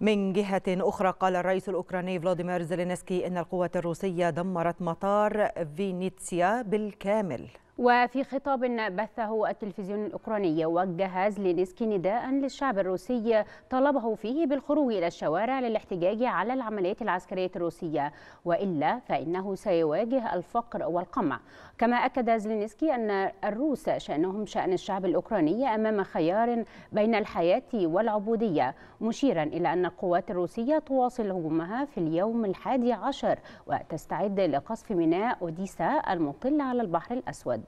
من جهة أخرى قال الرئيس الأوكراني فلاديمير زيلينسكي أن القوات الروسية دمرت مطار فينيتسيا بالكامل وفي خطاب بثه التلفزيون الأوكراني وجه زلينسكي نداء للشعب الروسي طلبه فيه بالخروج إلى الشوارع للاحتجاج على العمليات العسكرية الروسية وإلا فإنه سيواجه الفقر والقمع كما أكد زلينسكي أن الروس شأنهم شأن الشعب الأوكراني أمام خيار بين الحياة والعبودية مشيرا إلى أن القوات الروسية تواصل هجومها في اليوم الحادي عشر وتستعد لقصف ميناء أوديسا المطل على البحر الأسود